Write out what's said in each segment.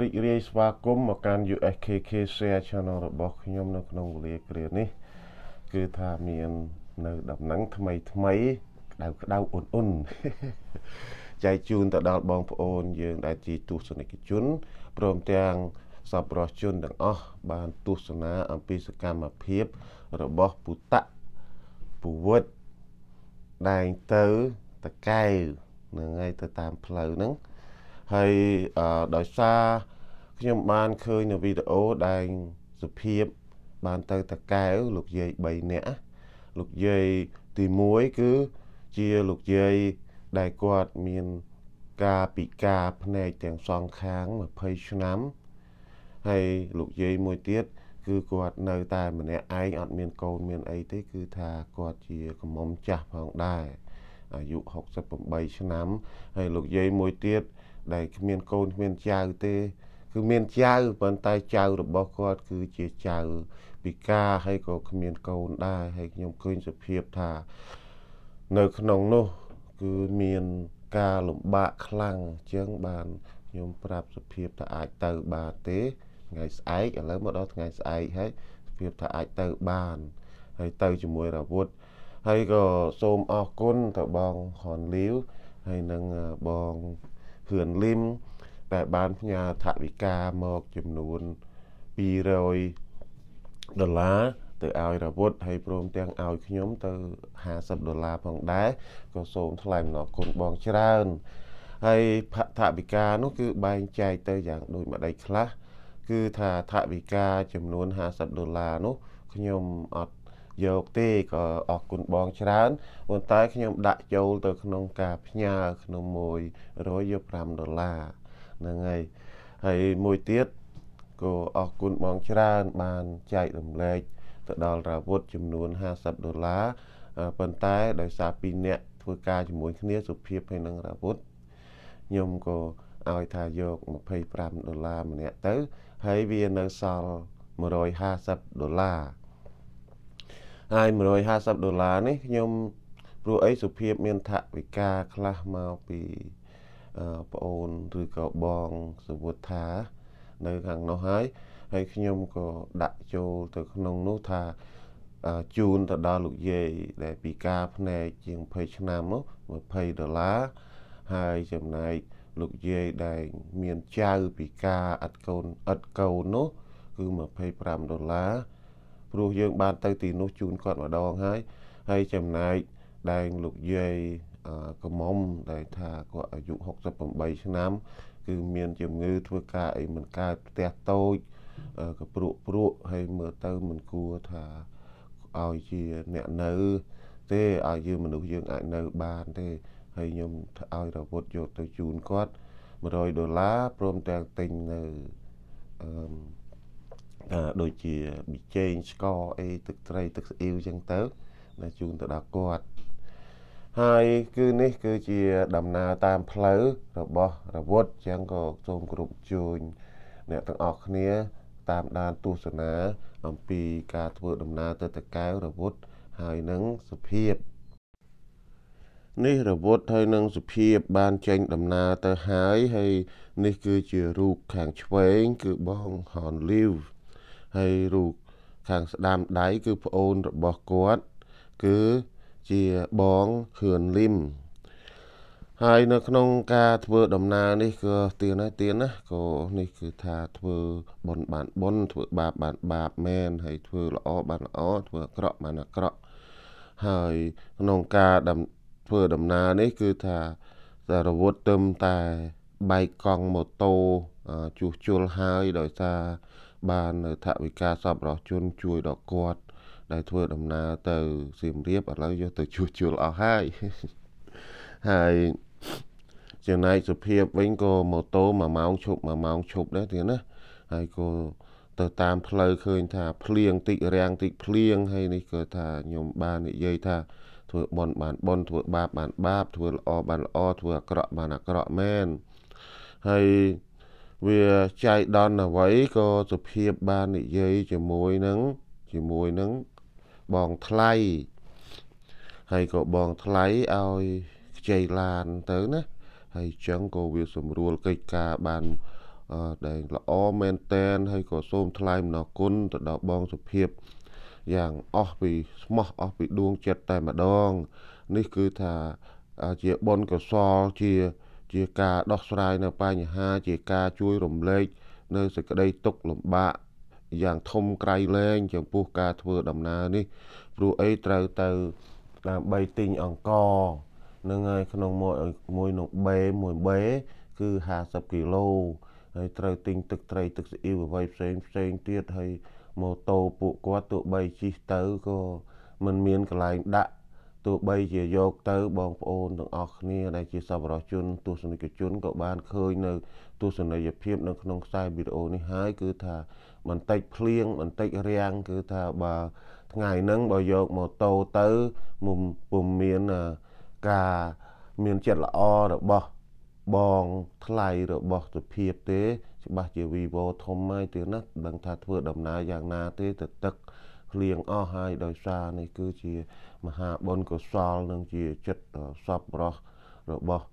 រីករាយស្វាគមន៍មកកាន់ USKK Share Channel របស់ខ្ញុំ នៅ ក្នុងវេលាគ្រានេះ គឺថាមាននៅដំណឹងថ្មីថ្មី ក្តៅក្តៅអ៊ុនអ៊ុនចែកជូនទៅដល់បងប្អូនយើងដែលជាទស្សនិកជនព្រមទាំងសប្បុរសជនទាំងអស់ បានទស្សនា អំពីសកម្មភាពរបស់ពុតៈពវត្តដែងទៅតកែវនឹងហើយទៅតាមផ្លូវហ្នឹងហើយដោយសារខ្ញុំបានឃើញនៅវីដេអូដែលសុភាពបានទៅតកែវលោកយាយ3នាក់លោកយាយទី1គឺជាលោកយាយដែលគាត់មានការពិការភ្នែកទាំងសងខាង20ឆ្នាំហើយលោកយាយមួយទៀតគឺគាត់នៅតែម្នាក់ឯងអត់មានកូនមានអីទេគឺ ថាគាត់ជាកំមុំចាស់ផងដែរអាយុ68ឆ្នាំហើយលោកយាយមួយទៀតដែលគ្មានកូនគ្មានចៅទេ គឺមានចៅប៉ុន្តែចៅរបស់គាត់ គឺជាចៅពិការហើយក៏គ្មានកូនដែរហើយខ្ញុំឃើញសភាពថា នៅក្នុងនោះ គឺមានការលំបាកខ្លាំងជាងបានខ្ញុំប្រាប់សភាពថាអាចទៅបានទេថ្ងៃស្អែកឥឡូវមកដល់ថ្ងៃស្អែកហើយសភាពថាអាចទៅបានហើយទៅជាមួយរវុធហើយក៏សូមអរគុណទៅបងហនលាវហើយនឹងបងខឿនលឹមដែលបានផ្ញើថវិកាមកចំនួន200ដុល្លារទៅឲ្យរាវុធហើយព្រមទាំងឲ្យខ្ញុំទៅ50ដុល្លារផងដែរក៏សូមថ្លែងអំណរគុណបងច្រើនហើយថវិកានោះគឺបែងចែកទៅយ៉ាងដូចម្ដេចខ្លះគឺថាថវិកាចំនួន50ដុល្លារនោះខ្ញុំអត់យកទេក៏អរគុណបងច្រើនប៉ុន្តែខ្ញុំដាក់ចូលទៅក្នុងការផ្ញើក្នុង105ដុល្លារហ្នឹងហើយហើយមួយទៀតក៏អរគុណបងច្រើន បានចែករំលែកទៅដល់រាវុធចំនួន50ដុល្លារប៉ុន្តែ ដោយសារពីរអ្នកធ្វើការជាមួយគ្នាសុភាពហើយនឹងរាវុធខ្ញុំក៏ឲ្យថាយក25ដុល្លារម្នាក់ទៅហើយវានៅសល់150ដុល្លារហើយ150ដុល្លារនេះខ្ញុំព្រោះអីសុភាព មានថវិកាខ្លះមកពីប្អូនឬក៏បងសវុទ្ធានៅខាងនោះហើយហើយខ្ញុំក៏ដាក់ចូលទៅក្នុងនោះថាជូនទៅដល់លោកយាយដែលពីការភ្នែកជាង20ឆ្នាំនោះ20ដុល្លារហើយចំណែកលោកយាយដែលមានចៅពីការអត់កូនអត់កូននោះគឺ25ដុល្លារព្រោះយើងបានទៅទីនោះជូនគាត់ម្ដងហើយហើយចំណែកដែលលោកយាយកំមុំដែលថាគាត់អាយុ68ឆ្នាំ គឺមានជំងឺធ្វើការអីមិនកើតផ្ទះតូចកព្រក់ព្រក់ហើយមើលទៅមិនគួរថាឲ្យជាអ្នកនៅទេឲ្យយើងមនុស្សយើងអាចនៅបានទេហើយខ្ញុំឲ្យរវត្តយកទៅជូនគាត់100ដុល្លារព្រមទាំងទិញនៅអឺដូចជាប៊ីចេងស្ករអីទឹកត្រីទឹកស្អ៊ីវចឹងទៅដែលជូនទៅដល់គាត់ហើយគឺនេះគឺជាដំណើរតាមផ្លូវរបស់រវត្តចឹងក៏សូមគ្រប់ជួយអ្នកទាំងអស់គ្នាតាមដានទស្សនាអំពីការធ្វើដំណើរទៅតកែវរវត្តហើយនឹងសុភាពនេះរវត្តហើយនឹងសុភាពបានចេញដំណើរទៅហើយហើយនេះគឺជារូបខាងឆ្វេង គឺបងហនលីវហើយរូបខាងស្ដាំដៃគឺប្អូនរបស់គាត់គឺជាបងខឿនលឹមហើយនៅក្នុងការធ្វើដំណើរនេះក៏ទៀនណាទៀនណាក៏នេះ គឺថាធ្វើបុណ្យបានបុណ្យធ្វើបាបបានបាបមែនហើយធ្វើល្អបានល្អធ្វើអាក្រក់បានអាក្រក់ហើយក្នុងការធ្វើដំណើរនេះគឺថាសារវុធទៅតែបែកកង់ម៉ូតូជួសជុលហើយដោយសារបាននៅថវិកាសប្បុរសជន ជួយដល់គាត់ ដែលធ្វើដំណើរ ទៅសៀមរាបឥឡូវយកទៅជួសជុលអស់ហើយហើយចំណែកសុភាពវិញក៏ម៉ូតូមួយម៉ោងឈប់មួយម៉ោងឈប់ដែរទៀតណាហើយក៏ទៅតាមផ្លូវឃើញថា ភ្លៀងតិចរាំងតិចភ្លៀងហើយនេះក៏ថាខ្ញុំបាននិយាយថាធ្វើបន់បានបន់ធ្វើបាបបានបាបធ្វើល្អបានល្អធ្វើអាក្រក់បានអាក្រក់មែនហើយវាចៃដន្យអ្វីក៏សុភាពបាននិយាយជាមួយនឹងជាមួយនឹងបងថ្លៃហើយក៏បងថ្លៃឲ្យខ្ចីឡានទៅណាហើយចឹងក៏វាសម្រួលកិច្ចការបានដែលល្អមែនតែន ហើយក៏សូមថ្លែងអំណរគុណទៅដល់បងសុភាពយ៉ាងអស់ពីស្មោះអស់ពីដួងចិត្តតែម្ដងនេះគឺថាជាបុណ្យកុសលជាជាការដោះស្រាយនៅបញ្ហាជាការជួយរំលែកនៅសេចក្តីទុក្ខលំបាកយ៉ាងធំក្រៃលែងចំពោះការធ្វើដំណើរនេះព្រោះអីត្រូវទៅដើម្បីទិញអង្គនឹងហើយក្នុងមួយនឹង B មួយ B គឺ50គីឡូហើយត្រូវទិញទឹកត្រីទឹកស៊ីអ៊ីវអ្វីផ្សេងផ្សេងទៀតហើយម៉ូតូពួកគាត់ទោះបីជិះទៅក៏មិនមានកន្លែងដាក់ទោះបីជាយកទៅបងប្អូនទាំងអស់គ្នាដែលជាសប្បុរសជនទស្សនិកជនក៏បានឃើញនៅ ទស្សនីយភាពនៅក្នុងខ្សែវីដេអូនេះហើយគឺថាបន្តិចភ្លៀងបន្តិចរាំងគឺថាបើថ្ងៃហ្នឹងបើយកម៉ូតូទៅមិនពុំមានការមានចិត្តល្អរបស់បងថ្លៃរបស់សុភាពទេច្បាស់ជា vivo ធំហើយទៀតណាដឹងថាធ្វើដំណើរយ៉ាងណាទេទៅទឹកភ្លៀងអស់ហើយដោយសារនេះគឺជាមហាបុណ្យកុសលនិងជាចិត្តសប្បុរសរបស់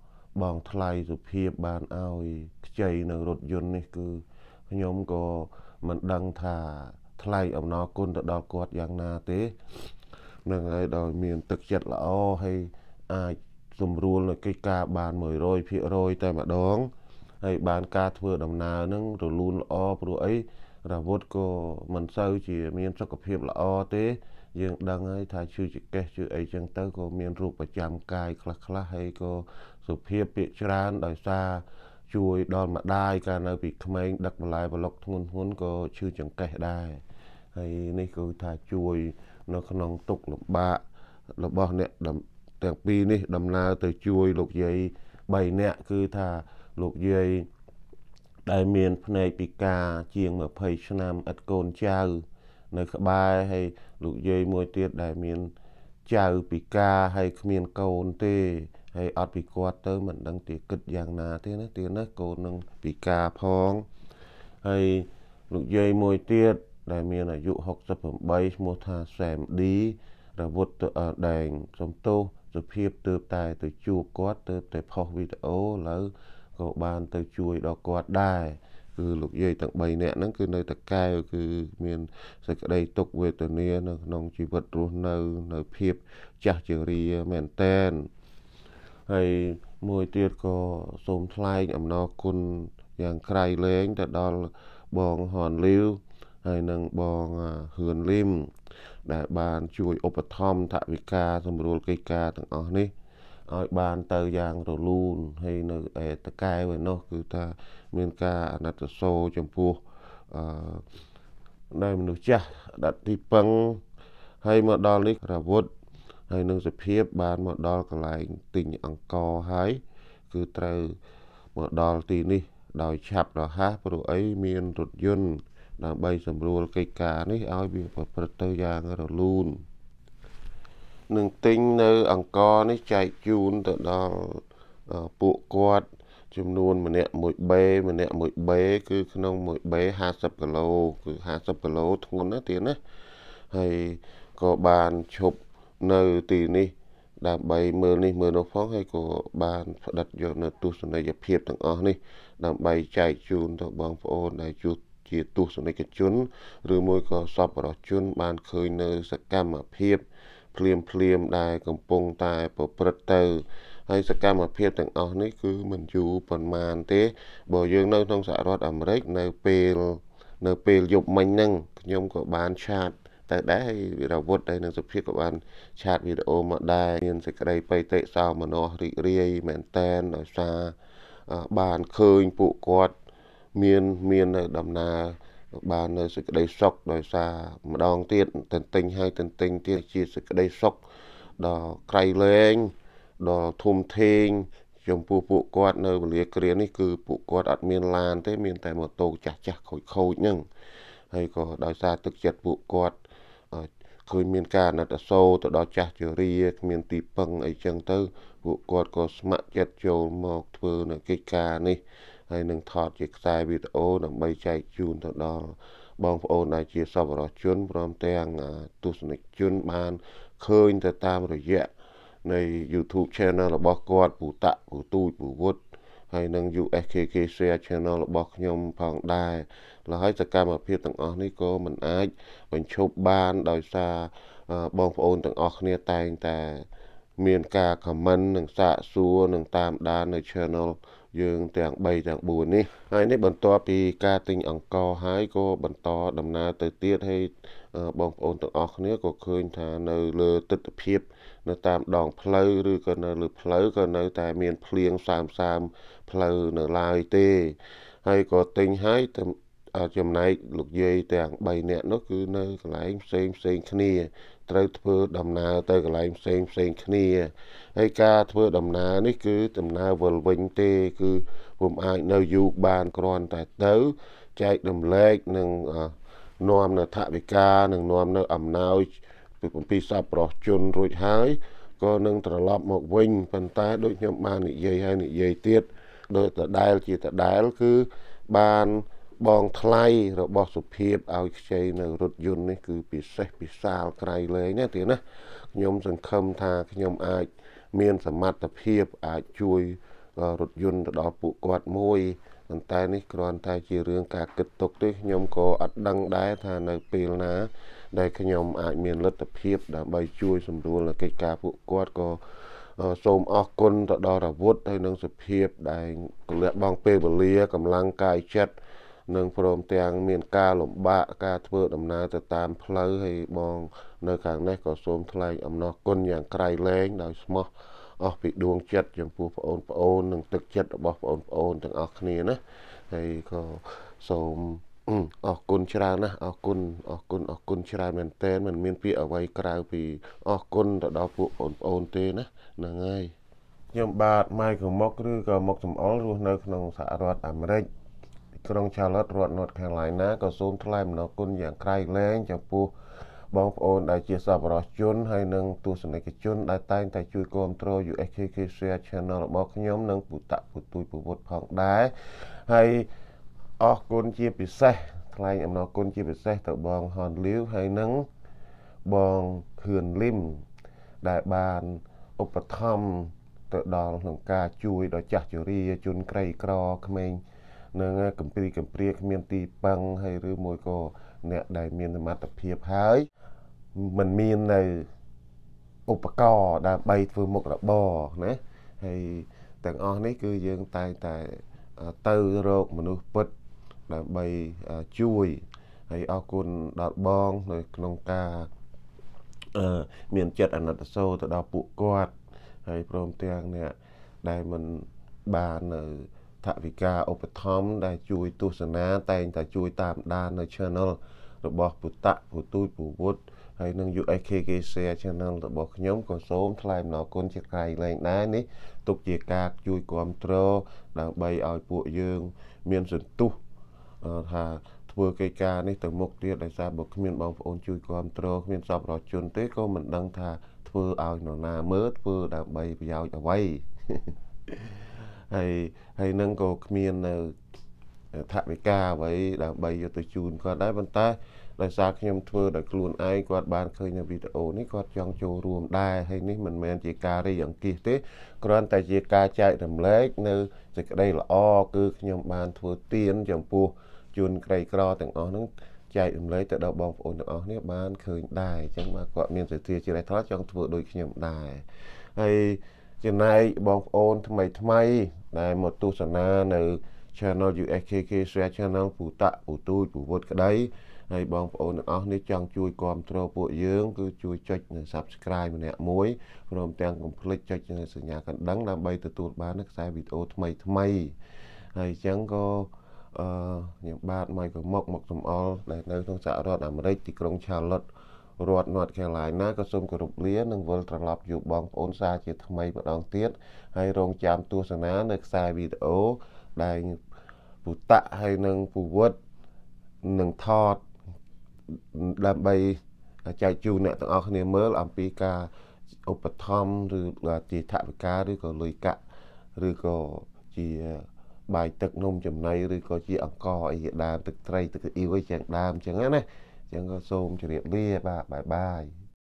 បងថ្លៃសុភាពបានឲ្យខ្ចីនៅរថយន្តនេះគឺខ្ញុំក៏មិនដឹងថាថ្លៃអំណរគុណទៅដល់គាត់យ៉ាងណាទេនឹងហើយដោយមាន ទឹកចិត្តល្អហើយអាចសម្រួលនៅកិច្ចការបាន100%តែម្ដងហើយបានការធ្វើដំណើរនឹងរលូនល្អព្រោះអីរាវុធក៏មិនសូវជាមានសុខភាពល្អទេ យើងដឹងហើយថាឈឺចង្កេះឈឺអីចឹងទៅក៏មានរូបប្រចាំកាយខ្លះខ្លះហើយក៏សុភាពពាកច្រើនដោយសារជួយដល់ម្ដាយកាលនៅពីក្មេងដឹកម្លាយប្លុកធ្ងន់ធ្ងន់ក៏ឈឺចង្កេះដែរហើយនេះគឺថាជួយនៅក្នុងទុកលំបាករបស់អ្នកទាំងពីរនេះ ដំណើរទៅជួយលោកយាយ3នាក់គឺថាលោកយាយដែលមានភ្នែកពិការជាង20ឆ្នាំឥតកូនចៅនៅក្បែរហើយលោកយាយមួយទៀតដែលមានចៅពិការហើយគ្មានកូនទេហើយអត់ពីគាត់ទៅមិនដឹងទីគិតយ៉ាងណាទេណាទីណាកូននឹងពិការផងហើយលោកយាយមួយទៀតដែលមានអាយុ68ឈ្មោះថាសែមឌីរវត្តដែងសំទោសសុភាពទើបតែទៅជួបគាត់ទើបតែផុសវីដេអូឥឡូវក៏បានទៅជួយដល់គាត់ដែរគឺលោកយាយទាំង3នាក់ហ្នឹងគឺនៅតែកែវគឺមានសេចក្តីទុក្ខវេទនានៅក្នុងជីវិតរស់នៅនៅភាពចាស់ជរាមែនតែនហើយមួយទៀតក៏សូមថ្លែងអំណរគុណយ៉ាងក្រៃលែងទៅដល់បងហនលីវហើយនិងបងហ៊ឿនលឹមដែលបានជួយឧបត្ថម្ភថវិកាសម្រួលកិច្ចការទាំងអស់នេះឲ្យបានទៅយ៉ាងរលូនហើយនៅឯតកែវឯនោះ គឺថាមានការអាណិតសោចំពោះអឺនៅមនុស្សចាស់ដាក់ទីពឹងហើយមកដល់នេះរវត្តហើយនឹងសភាពបានមកដល់កន្លែងទិញអង្គរហើយគឺត្រូវមកដល់ទីនេះ ដោយឆាប់រហ័សព្រោះអីមានរថយន្តដើម្បី សម្រួលកិច្ចការនេះឲ្យវាប្រព្រឹត្តទៅយ៉ាងរលូននឹងទិញនៅអង្គរនេះចែកជូនទៅដល់ពួកគាត់ចំនួន ម្នាក់1បេម្នាក់1បេគឺក្នុង1បេ50គីឡូគឺ50គីឡូធ្ងន់ណាស់ទៀតណាហើយក៏បានឈប់នៅទីនេះ ដើម្បីមើលនេះមើលនោះផងហើយក៏បានផ្ដិតយកនៅទស្សនីយភាពទាំងអស់នេះដើម្បីចែកជូនទៅបងប្អូនដែលជួបជាទស្សនិកជន ឬមួយក៏សប្បុរសជន បានឃើញនៅសកម្មភាពភ្លាមភ្លាមដែលកំពុងតែប្រព្រឹត្តទៅ ហើយសកម្មភាពទាំងអស់នេះគឺមិនយូរប៉ុន្មានទេបើយើងនៅក្នុងសហរដ្ឋអាមេរិកនៅពេលនៅពេលយប់មិញហ្នឹងខ្ញុំក៏បានឆាតទៅដែរហើយវីរវុធហើយនឹងសុភាពក៏បានឆាតវីដេអូមកដែរមានសេចក្តីបិតិសោមនស្សរីករាយមែនតែនដោយសារបានឃើញពួកគាត់មានមាននៅដំណើរបាននៅសេចក្តីសុខដោយសារម្ដងទៀតតន្ទិញហើយតន្ទិញទៀតជាសេចក្តីសុខដល់ក្រៃលែងដល់ធំធេងចំពោះពួកគាត់ នៅវេលាគ្រានេះគឺពួកគាត់អត់មានឡានទេមានតែម៉ូតូចាស់ចាស់ខូចខូចហ្នឹងហើយក៏ដោយសារទឹកចិត្តពួកគាត់ឃើញមានការអណិតអសូរទៅដល់ចាស់ជរាគ្មានទីពឹងអីចឹងទៅ ពួកគាត់ក៏ស្ម័គ្រចិត្តចូលមកធ្វើនៅកិច្ចការនេះហើយនឹងថតជាខ្សែវីដេអូដើម្បីចែកជូនទៅដល់បងប្អូនដែលជាសប្បុរសជនព្រមទាំងទស្សនិកជនបានឃើញទៅតាមរយៈនៃ YouTube Channel របស់គាត់ពូតៈពូទូចពូវុឌ្ឍហើយនឹង USKK Share Channel របស់ខ្ញុំផងដែរលហើយសកម្មភាពទាំងអស់នេះក៏មិនអាចបញ្ឈប់បានដោយសារបងប្អូនទាំងអស់គ្នាតែងតែ មានការ comment និងសាកសួរនិងតាមដាននៅ channel យើងទាំង3ទាំង4នេះហើយនេះបន្ទាប់ពីការទិញអង្ករហើយក៏បន្តដំណើរទៅទៀតហើយបងប្អូនទាំងអស់គ្នាក៏ឃើញថានៅ លើទស្សនភាពនៅតាមដងផ្លូវឬក៏នៅលើផ្លូវក៏នៅតែមានភ្លៀងសាមសាមផ្លូវនៅឡើយទេហើយក៏ទិញហើយទៅចំណែកលោកយាយទាំង3នាក់នោះគឺនៅកន្លែងផ្សេងផ្សេងគ្នាត្រូវធ្វើដំណើរទៅកន្លែងផ្សេងផ្សេងគ្នាហើយការធ្វើដំណើរ នេះ គឺដំណើរវិលវិញទេ គឺពុំអាចនៅយូរបានគ្រាន់តែទៅចែករំលែកនឹងនាំនៅថវិកានឹងនាំនៅអំណោយពីសប្បុរសជនរួចហើយក៏នឹងត្រឡប់មកវិញប៉ុន្តែ ដូចខ្ញុំបាននិយាយហើយនិយាយទៀតដោយដដែលជាដដែលគឺបានបងថ្លៃរបស់សុភាពឲ្យខ្ចីនៅរថយន្តនេះគឺពិសេសពិសាលក្រៃលែងណាទៀតណាខ្ញុំសង្ឃឹមថាខ្ញុំអាច មានសមត្ថភាពអាចជួយរថយន្តទៅដល់ពួកគាត់មួយប៉ុន្តែ នេះគ្រាន់តែជារឿងការគិតទុកទេខ្ញុំក៏អត់ដឹងដែរថានៅពេលណា ដែលខ្ញុំ អាចមានលទ្ធភាព ដើម្បីជួយសម្រួលកិច្ចការពួកគាត់ក៏សូមអរគុណទៅដល់អាវុធហើយនិងសុភាពដែលកលះបងពេលវេលាកម្លាំងកាយចិត្តនិងព្រមទាំងមាន ការលំបាកការធ្វើដំណើរទៅតាមផ្លូវហើយបង នៅខាងនេះក៏សូមថ្លែងអំណរគុណយ៉ាងក្រៃលែងដោយស្មោះអស់ពីដួងចិត្តចំពោះបងប្អូននិងទឹកចិត្តរបស់បងប្អូនទាំងអស់គ្នាណាហើយក៏សូមអរគុណច្រើនណាស់អរគុណអរគុណអរគុណច្រើនមែនទែនមិនមានពាក្យអ្វីក្រៅពីអរគុណទៅដល់ពួកបងប្អូនទេណាហ្នឹងហើយខ្ញុំបាទម៉ៃកមុកឬក៏មុកសំអល់រស់នៅក្នុងសហរដ្ឋអាមេរិកក្រុង Charlotte រដ្ឋ North Carolina ក៏សូមថ្លែងអំណរគុណយ៉ាងក្រៃលែងចំពោះបងប្អូនដែលជាសប្បុរសជនហើយនិងទស្សនិកជនដែលតែងតែជួយគ្រប់គ្រង USKK Share Channel របស់ខ្ញុំនិងពុតៈពុទុយពវុតផងដែរហើយអរគុណជាពិសេសថ្លែងអំណរគុណជាពិសេសទៅបងហនលីវហើយនិងបងខឿនលឹមដែលបានឧបត្ថម្ភទៅដល់ក្នុងការជួយដល់ចាស់ជរាជនក្រីក្រក្មេងនឹងកំព្រីកំព្រាគ្មានទីពឹងហើយឬមួយក៏អ្នកដែលមានសមត្ថភាពហើយมันមាននៅឧបករណ៍ដើម្បីធ្វើមុខរបរណាហើយទាំងអស់នេះគឺយើងតែងតែទៅរកមនុស្សពិតដើម្បីជួយហើយអរគុណដល់បងនៅក្នុងការមានចិត្តអាណិតអាសូរទៅដល់ពួកគាត់ហើយព្រមទាំងអ្នកដែលមិនបាននៅថវិកាឧបត្ថម្ភដែលជួយទស្សនា តែងតែជួយតាមដាននៅ channel របស់ ពុតៈពទូចពវុទ្ធហើយនឹង USKK Share Channel របស់ខ្ញុំក៏សូមថ្លែងអំណរគុណជាក្រៃលែងដែរនេះទុកជាការជួយគ្រប់គ្រងដើម្បីឲ្យពួកយើង មានសន្ទុះថាធ្វើកិច្ចការនេះទៅមុខទៀតដោយសារបើគ្មានបងប្អូនជួយគ្រប់គ្រងគ្មានសពរជនទេក៏មិនដឹងថាធ្វើឲ្យនរណាមើលធ្វើដើម្បីប្រយោជន៍អ្វី Yeah. ហើយហើយនឹងក៏គ្មាននៅថវិកាអ្វីដើម្បីយកទៅជូនគាត់ដែរប៉ុន្តែដោយសារខ្ញុំធ្វើដោយខ្លួនឯងគាត់បានឃើញនៅវីដេអូនេះគាត់ចង់ចូលរួមដែរហើយនេះមិនមែនជាការរីអង្គាសទេគ្រាន់តែជាការចែករំលែកនៅសេចក្តីល្អគឺខ្ញុំបានធ្វើទានចំពោះជនក្រីក្រទាំងអស់ហ្នឹងចែករំលែកទៅដល់បងប្អូនទាំងអស់នេះបានឃើញដែរអញ្ចឹងបាទគាត់មានសេចក្តីជ្រះថ្លាចង់ធ្វើដូចខ្ញុំដែរហើយចំណែកបងប្អូនថ្មីថ្មីដែលមកទស្សនានៅ channel USKK Share Channel ពូតាក់ពូទូចពូវុតក្តីហើយបងប្អូនទាំងអស់នេះចង់ជួយគ្រប់គ្រងពួកយើងគឺជួយចុចនៅ Subscribe ម្នាក់មួយព្រមទាំងកុំភ្លេចចុចនៅសញ្ញាកណ្ដឹងដើម្បីទទួលបាននៅខ្សែវីដេអូថ្មីថ្មីហើយអញ្ចឹងក៏អឺខ្ញុំបាទមកក៏មកមកសំអល់ដែលនៅក្នុងសហរដ្ឋអាមេរិកទីក្រុង Charlotte រដ្ឋ North Carolina ក៏សូមគោរពលានិងវិលត្រឡប់ជួបបងប្អូនសាជា ថ្មីម្ដងទៀតហើយរងចាំទស្សនា នៅខ្សែវីដេអូដែលពុតៈហើយនិងពវត្តនឹងថតដើម្បីចែកជូនអ្នកទាំងអស់គ្នាមើល អំពីការឧបត្ថម្ភឬទីថវិកាឬក៏លុយកាក់ឬក៏ជាបាយទឹកនំចំណីឬក៏ជាអង្ករអីជាដើមទឹកត្រីទឹកអ៊ីវអីចឹងដើមចឹងណាចឹងក៏សូមជម្រាបលាបាទបាយបាយ